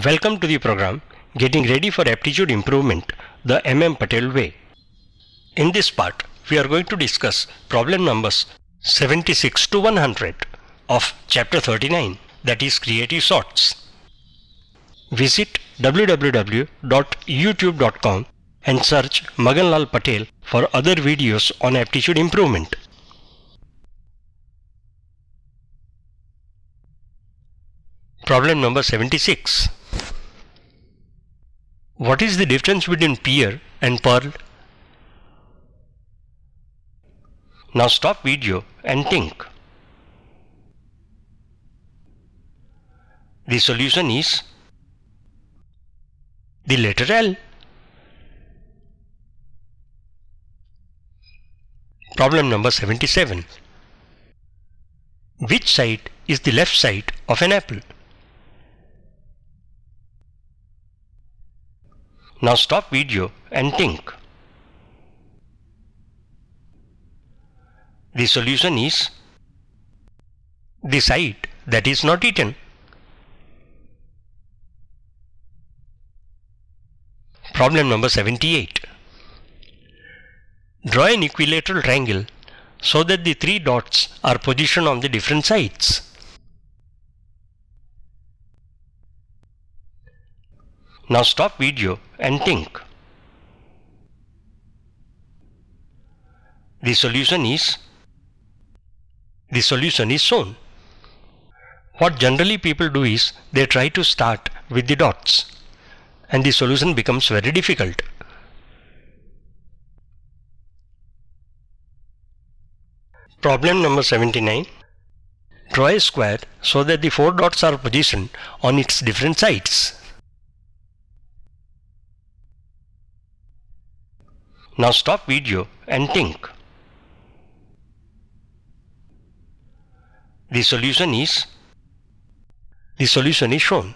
Welcome to the program Getting Ready for Aptitude Improvement the MM Patel way. In this part we are going to discuss problem numbers 76 to 100 of chapter 39 that is creative sorts. Visit www.youtube.com and search Maganlal Patel for other videos on aptitude improvement. Problem number 76 what is the difference between peer and Perl? Now stop video and think. The solution is the letter L. Problem number 77. Which side is the left side of an apple? Now stop video and think. The solution is the side that is not eaten. Problem number 78. Draw an equilateral triangle so that the three dots are positioned on the different sides. Now stop video and think. The solution is the solution is shown. What generally people do is they try to start with the dots and the solution becomes very difficult. Problem number 79. Draw a square so that the four dots are positioned on its different sides. Now stop video and think. The solution is the solution is shown.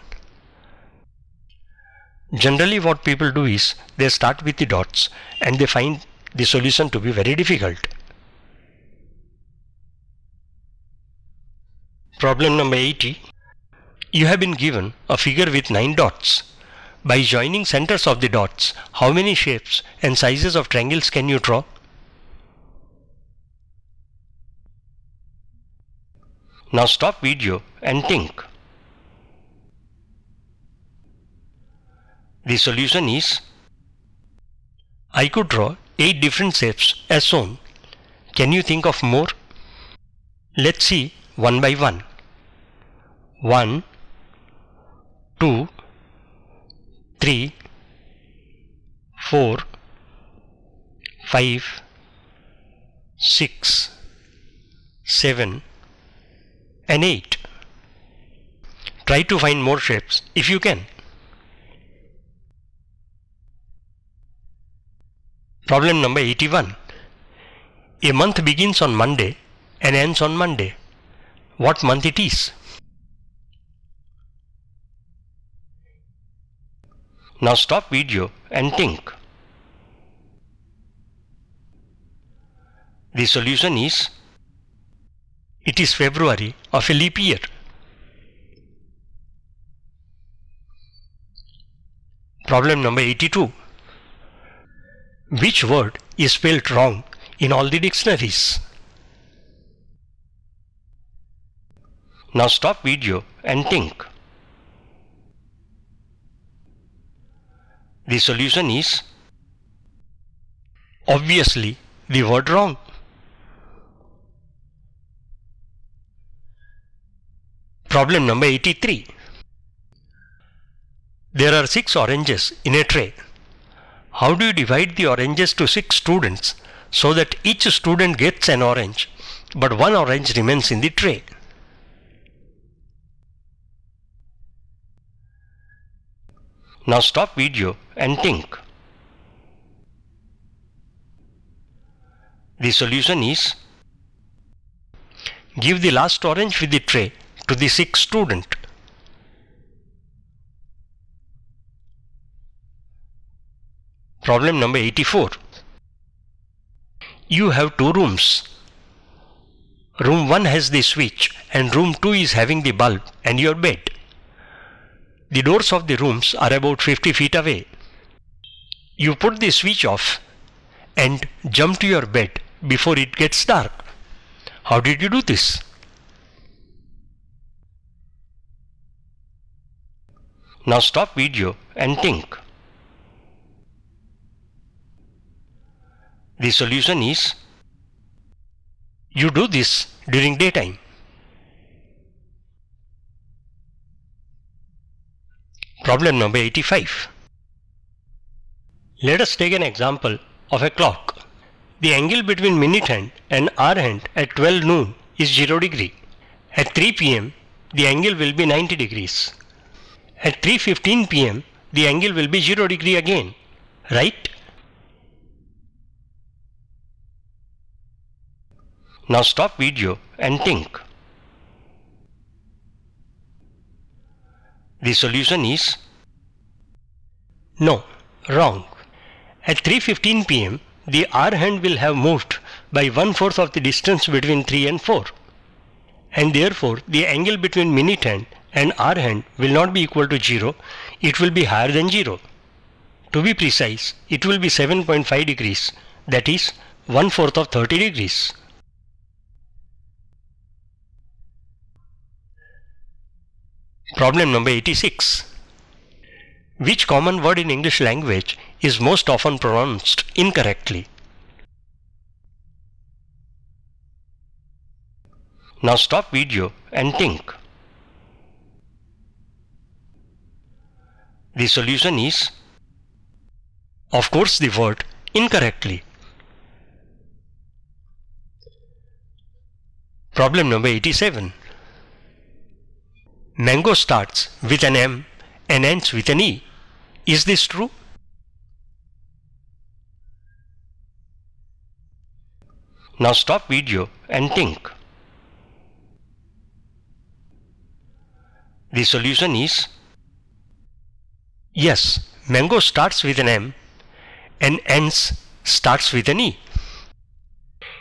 Generally what people do is they start with the dots and they find the solution to be very difficult. Problem number 80. You have been given a figure with 9 dots. By joining centers of the dots, how many shapes and sizes of triangles can you draw? Now stop video and think. The solution is I could draw 8 different shapes as shown. Can you think of more? Let's see one by one. 1, 2, 3 4 5 6 7 and 8 try to find more shapes if you can problem number 81 a month begins on Monday and ends on Monday what month it is Now stop video and think. The solution is it is February of a leap year. Problem number 82. Which word is spelled wrong in all the dictionaries? Now stop video and think. the solution is obviously the word wrong. Problem number 83. There are 6 oranges in a tray. How do you divide the oranges to 6 students so that each student gets an orange but one orange remains in the tray? Now stop video and think. The solution is give the last orange with the tray to the sixth student. Problem number 84. You have two rooms. Room 1 has the switch and room 2 is having the bulb and your bed. The doors of the rooms are about 50 feet away. You put the switch off and jump to your bed before it gets dark. How did you do this? Now stop video and think. The solution is you do this during daytime. Problem number 85. Let us take an example of a clock. The angle between minute hand and hour hand at 12 noon is 0 degree. At 3 pm, the angle will be 90 degrees. At 3.15 pm, the angle will be 0 degree again, right? Now stop video and think. The solution is no, wrong. At 3.15 pm, the R hand will have moved by one-fourth of the distance between 3 and 4. And therefore, the angle between minute hand and R hand will not be equal to 0, it will be higher than 0. To be precise, it will be 7.5 degrees, that is one-fourth of 30 degrees. Problem number 86. Which common word in English language is most often pronounced incorrectly? Now stop video and think. The solution is, of course, the word incorrectly. Problem number 87 mango starts with an M and ends with an E. Is this true? Now stop video and think. The solution is yes, mango starts with an M and ends starts with an E.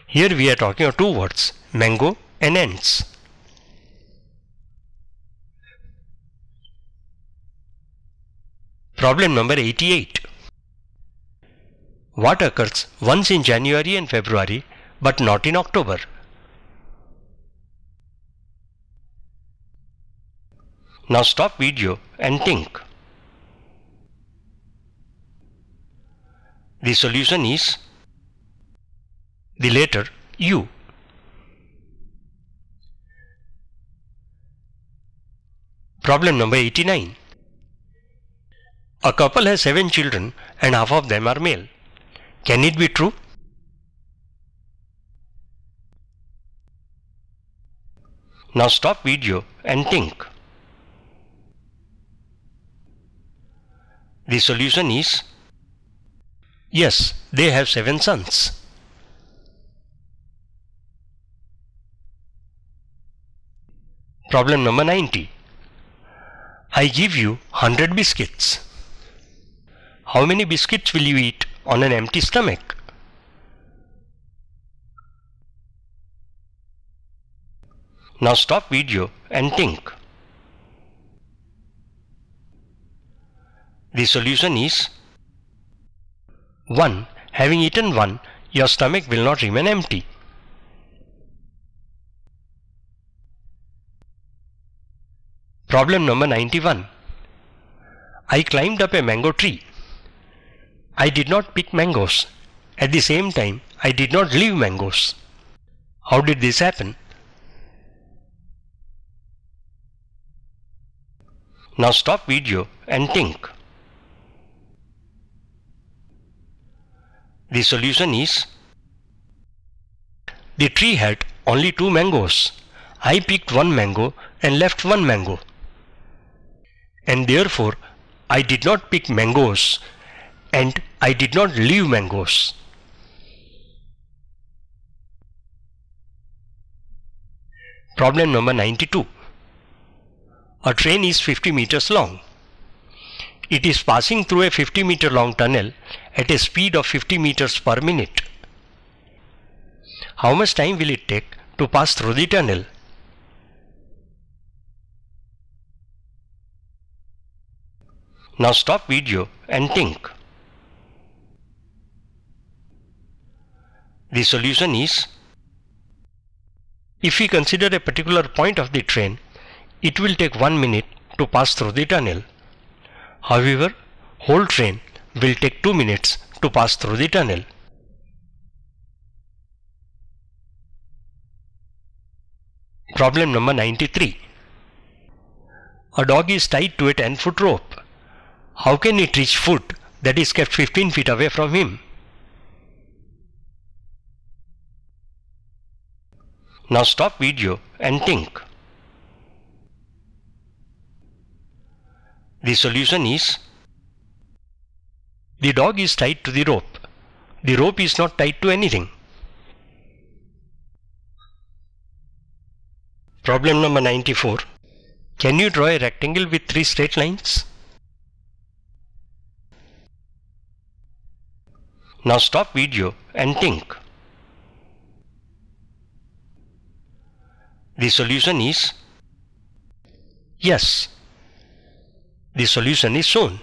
Here we are talking of two words, mango and ends. Problem number 88. What occurs once in January and February but not in October? Now stop video and think. The solution is the letter U. Problem number 89. A couple has seven children and half of them are male. Can it be true? Now stop video and think. The solution is yes, they have seven sons. Problem number 90. I give you 100 biscuits how many biscuits will you eat on an empty stomach? Now stop video and think. The solution is 1. Having eaten 1, your stomach will not remain empty. Problem number 91. I climbed up a mango tree. I did not pick mangoes. At the same time, I did not leave mangoes. How did this happen? Now stop video and think. The solution is the tree had only two mangoes. I picked one mango and left one mango. And therefore, I did not pick mangoes and I did not leave mangoes. Problem number 92. A train is 50 meters long. It is passing through a 50 meter long tunnel at a speed of 50 meters per minute. How much time will it take to pass through the tunnel? Now stop video and think. The solution is if we consider a particular point of the train, it will take 1 minute to pass through the tunnel. However, whole train will take 2 minutes to pass through the tunnel. Problem number 93. A dog is tied to a 10 foot rope. How can it reach food that is kept 15 feet away from him? Now stop video and think. The solution is the dog is tied to the rope. The rope is not tied to anything. Problem number 94. Can you draw a rectangle with three straight lines? Now stop video and think. The solution is yes. The solution is shown.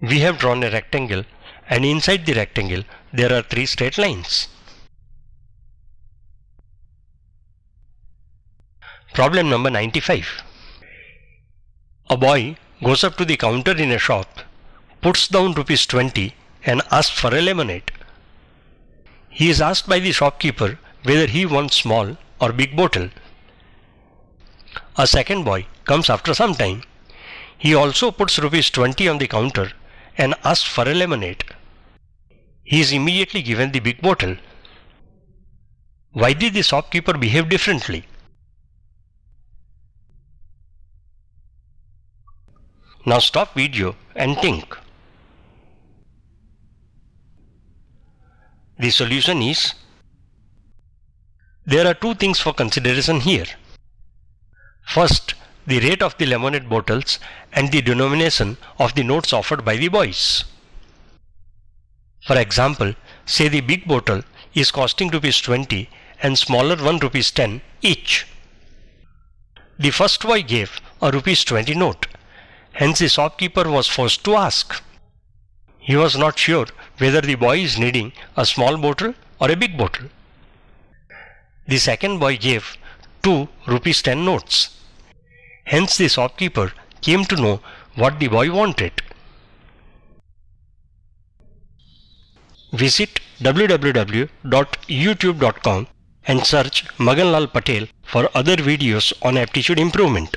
We have drawn a rectangle and inside the rectangle there are three straight lines. Problem number 95. A boy goes up to the counter in a shop, puts down rupees 20 and asks for a lemonade. He is asked by the shopkeeper whether he wants small or big bottle. A second boy comes after some time. He also puts rupees 20 on the counter and asks for a lemonade. He is immediately given the big bottle. Why did the shopkeeper behave differently? Now stop video and think. The solution is there are two things for consideration here. First, the rate of the lemonade bottles and the denomination of the notes offered by the boys. For example, say the big bottle is costing rupees 20 and smaller one rupees 10 each. The first boy gave a rupees 20 note, hence the shopkeeper was forced to ask. He was not sure whether the boy is needing a small bottle or a big bottle. The second boy gave two rupees ten notes. Hence the shopkeeper came to know what the boy wanted. Visit www.youtube.com and search Maganlal Patel for other videos on aptitude improvement.